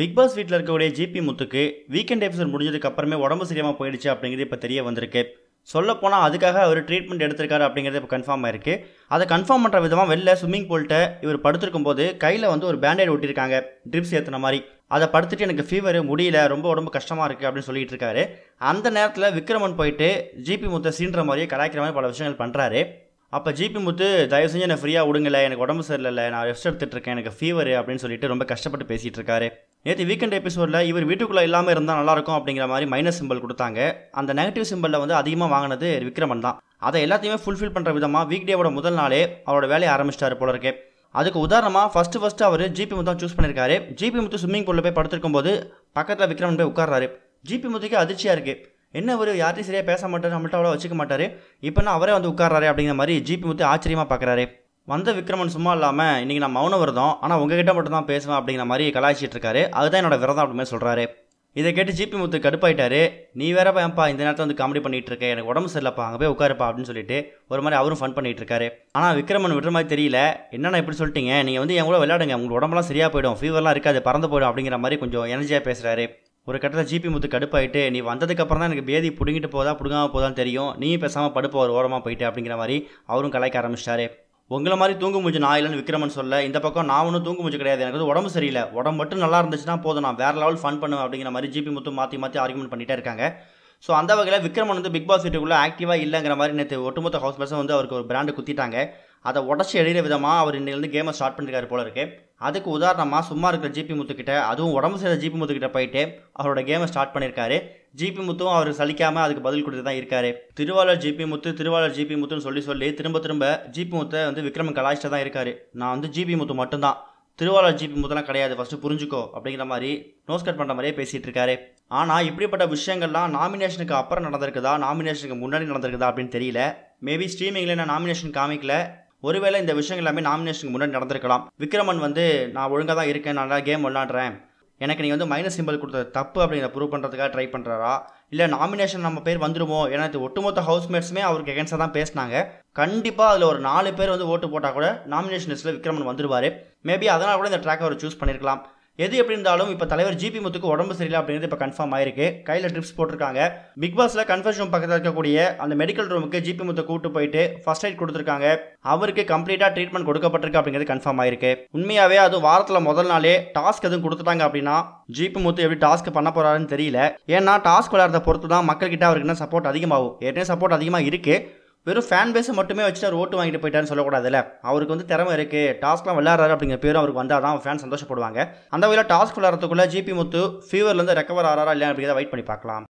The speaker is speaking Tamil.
பிக் பாஸ் வீட்டில் இருக்கக்கூடிய ஜிபி முத்துக்கு வீக்கெண்ட் எபிசோட் முடிஞ்சதுக்கு அப்புறமே உடம்பு சரியாமல் போயிடுச்சு அப்படிங்கிறது இப்போ தெரிய வந்திருக்கு சொல்லப்போனால் அதுக்காக அவர் ட்ரீட்மெண்ட் எடுத்திருக்காரு அப்படிங்கிறது இப்போ கன்ஃபார்ம் ஆயிருக்கு அதை கன்ஃபார்ம் பண்ணுற விதமாக வெளில ஸ்விம்மிங் பூல்கிட்ட இவர் படுத்திருக்கும் போது கையில் வந்து ஒரு பேண்டேட் ஒட்டியிருக்காங்க ட்ரிப்ஸ் ஏற்றின மாதிரி அதை படுத்துட்டு எனக்கு ஃபீவர் முடியல ரொம்ப உடம்பு கஷ்டமாக இருக்குது அப்படின்னு சொல்லிட்டு இருக்காரு அந்த நேரத்தில் விக்ரமன் போயிட்டு ஜிபி முத்தை சீன்ற மாதிரியே கலாய்க்கிற மாதிரி பல விஷயங்கள் பண்ணுறாரு அப்போ ஜிபி முத்து தயவு செஞ்சு என்னை ஃப்ரீயாக விடுங்கல எனக்கு உடம்பு சரியில்லை நான் ரெஸ்ட் எடுத்துகிட்டு இருக்கேன் எனக்கு ஃபீவர் அப்படின்னு சொல்லிட்டு ரொம்ப கஷ்டப்பட்டு பேசிகிட்டு இருக்காரு நேற்று வீக்கெண்ட் எபிசோடில் இவர் வீட்டுக்குள்ளே இல்லாமல் இருந்தால் நல்லாயிருக்கும் அப்படிங்கிற மாதிரி மைனஸ் சிம்பிள் கொடுத்தாங்க அந்த நெகட்டிவ் சிம்பிளில் வந்து அதிகமாக வாங்கினது விக்ரமன் தான் அதை எல்லாத்தையுமே ஃபுல்ஃபில் பண்ணுற விதமாக வீக் டேவோட முதல் நாளே அவரோட வேலையை ஆரம்பிச்சிட்டாரு போல இருக்கு அதுக்கு உதாரணமாக ஃபஸ்ட்டு ஃபஸ்ட்டு அவர் ஜிபி முத்தம் சூஸ் பண்ணியிருக்காரு ஜிபி முத்து ஸ்விம்மிங் பூலில் போய் படுத்திருக்கும் போது பக்கத்தில் விக்ரமன் போய் உட்கார்றாரு ஜிபி முத்துக்கு அதிர்ச்சியாக இருக்குது என்ன ஒரு யார்ட்டையும் சரியாக பேச மாட்டார் நம்மள்ட்ட அவ்வளோ வச்சுக்க மாட்டார் இப்போனா அவரே வந்து உட்கார்றாரு அப்படிங்கிற மாதிரி ஜிபி முத்து ஆச்சரியமாக பார்க்குறாரு வந்த விக்ரமன் சும்மா இல்லாமல் இன்றைக்கி நான் மௌன விரதம் ஆனால் உங்ககிட்ட மட்டும் தான் பேசுவேன் அப்படிங்கிற மாதிரி கலாய்ச்சிட்டு இருக்காரு அதுதான் என்னோட விரதம் அப்படின்னு சொல்கிறாரு இதை கேட்டு ஜிபி முத்து கடுப்பாயிட்டாரு நீ வேறப்பா ஏன்ப்பா இந்த நேரத்தில் வந்து காமெடி பண்ணிகிட்டு இருக்க எனக்கு உடம்பு சரியில்லப்பா அங்கே போய் உட்காருப்பா அப்படின்னு சொல்லிட்டு ஒரு மாதிரி அவரும் ஃபன் பண்ணிகிட்டு இருக்காரு ஆனால் விக்ரமன் விடுற மாதிரி தெரியல என்னென்ன இப்படி சொல்லிட்டீங்க நீங்கள் வந்து என் கூட விளையாடுங்க உங்களுக்கு உடம்புலாம் சரியாக போயிடும் ஃபீவர்லாம் இருக்காது பறந்து போயிடும் அப்படிங்கிற மாதிரி கொஞ்சம் எனர்ஜியாக பேசுகிறாரு ஒரு கட்டத்தில் ஜிபி முத்து கடுப்பாயிட்டு நீ வந்ததுக்கப்புறம் தான் எனக்கு பேதி பிடுங்கிட்டு போதா பிடுங்காமல் போதான்னு தெரியும் நீ பேசாமல் படுப்பு ஒரு ஓரமாக போயிட்டு அப்படிங்கிற மாதிரி அவரும் கலாய்க்க ஆரம்பிச்சிட்டாரு உங்களை மாதிரி தூங்கு மூஞ்சி நான் இல்லைன்னு விக்ரமன் சொல்ல இந்த பக்கம் நான் ஒன்றும் தூங்கு மூஞ்சி கிடையாது எனக்கு உடம்பு சரியில்லை உடம்பு மட்டும் நல்லா இருந்துச்சுன்னா போதும் நான் வேறு லெவல் ஃபன் பண்ணுவேன் அப்படிங்கிற மாதிரி ஜிபி முத்து மாற்றி மாற்றி ஆர்குமெண்ட் பண்ணிகிட்டே இருக்காங்க ஸோ அந்த வகையில் விக்ரமன் வந்து பிக் பாஸ் வீட்டுக்குள்ளே ஆக்டிவாக இல்லைங்கிற மாதிரி நேற்று ஒட்டுமொத்த ஹவுஸ் பஸ்ஸை வந்து அவருக்கு ஒரு பிராண்டு குத்திட்டாங்க அதை உடச்சி எழுதிய விதமாக அவர் வந்து கேமை ஸ்டார்ட் பண்ணிருக்காரு போல இருக்கு அதுக்கு உதாரணமாக சும்மா இருக்கிற ஜிபி முத்துக்கிட்ட அதுவும் உடம்பு செய்கிற ஜிபி முத்துக்கிட்ட போயிட்டு அவரோட கேமை ஸ்டார்ட் பண்ணியிருக்காரு ஜிபி முத்தும் அவர் சலிக்காமல் அதுக்கு பதில் கொடுத்து தான் இருக்காரு திருவாளர் ஜிபி முத்து திருவாளர் ஜிபி முத்துன்னு சொல்லி சொல்லி திரும்ப திரும்ப ஜிபி முத்தை வந்து விக்ரம் கலாய்ச்சிட்டு தான் இருக்காரு நான் வந்து ஜிபி முத்து மட்டும்தான் திருவாளர் ஜிபி முத்தெல்லாம் கிடையாது ஃபஸ்ட்டு புரிஞ்சுக்கோ அப்படிங்கிற மாதிரி நோஸ் கட் பண்ணுற மாதிரியே பேசிகிட்டு இருக்காரு ஆனால் இப்படிப்பட்ட விஷயங்கள்லாம் நாமினேஷனுக்கு அப்புறம் நடந்திருக்குதா நாமினேஷனுக்கு முன்னாடி நடந்திருக்குதா அப்படின்னு தெரியல மேபி ஸ்ட்ரீமிங்கில் நான் நாமினேஷன் காமிக்கல ஒருவேளை இந்த விஷயங்கள் எல்லாமே நாமினேஷனுக்கு முன்னாடி நடந்திருக்கலாம் விக்ரமன் வந்து நான் ஒழுங்காக தான் இருக்கேன் நல்லா கேம் விளாடுறேன் எனக்கு நீங்கள் வந்து மைனஸ் சிம்பிள் கொடுத்த தப்பு அப்படிங்கிற ப்ரூவ் பண்ணுறதுக்காக ட்ரை பண்ணுறாரா இல்லை நாமினேஷன் நம்ம பேர் வந்துருமோ ஏன்னா இது ஒட்டுமொத்த ஹவுஸ்மேட்ஸுமே அவருக்கு எகென்ஸ்டாக தான் பேசினாங்க கண்டிப்பாக அதில் ஒரு நாலு பேர் வந்து ஓட்டு போட்டால் கூட நாமினேஷன் லிஸ்ட்டில் விக்ரமன் வந்துடுவார் மேபி அதனால் கூட இந்த ட்ராக் அவர் சூஸ் பண்ணியிருக்கலாம் எது எப்படி இருந்தாலும் இப்போ தலைவர் ஜிபி முத்துக்கு உடம்பு சரியில்லை அப்படிங்கிறது இப்போ கன்ஃபார்ம் ஆயிருக்கு கையில் ட்ரிப்ஸ் போட்டிருக்காங்க பிக் பாஸில் கன்ஃபர்ஷ் ரூம் பக்கத்தில் இருக்கக்கூடிய அந்த மெடிக்கல் ரூமுக்கு ஜிபி முத்தை கூட்டு போயிட்டு ஃபர்ஸ்ட் எய்ட் கொடுத்துருக்காங்க அவருக்கு கம்ப்ளீட்டாக ட்ரீட்மெண்ட் கொடுக்கப்பட்டிருக்கு அப்படிங்கிறது கன்ஃபார்ம் ஆயிருக்கு உண்மையாகவே அதுவும் வாரத்தில் முதல் நாளே டாஸ்க் எதுவும் கொடுத்துட்டாங்க அப்படின்னா ஜிபி முத்து எப்படி டாஸ்க் பண்ண போகிறாருன்னு தெரியல ஏன்னா டாஸ்க் விளையாடுறத பொறுத்து தான் மக்கள்கிட்ட அவருக்கு என்ன சப்போர்ட் அதிகமாகும் ஏற்கனவே சப்போர்ட் அதிகமாக இருக்குது வெறும் ஃபேன் பேஸை மட்டுமே வச்சு அவர் ஓட்டு வாங்கிட்டு போயிட்டான்னு சொல்லக்கூடாதுல்ல அவருக்கு வந்து திறமை இருக்குது டாஸ்க்லாம் விளையாடுறாரு அப்படிங்கிற பேரும் அவருக்கு வந்தால் தான் ஃபேன் சந்தோஷப்படுவாங்க அந்த வகையில் டாஸ்க் விளையாடுறதுக்குள்ள ஜிபி முத்து ஃபீவர்லேருந்து ரெக்கவர் ஆறாரா இல்லையா அப்படிங்கிறத வெயிட் பண்ணி பார்க்கலாம்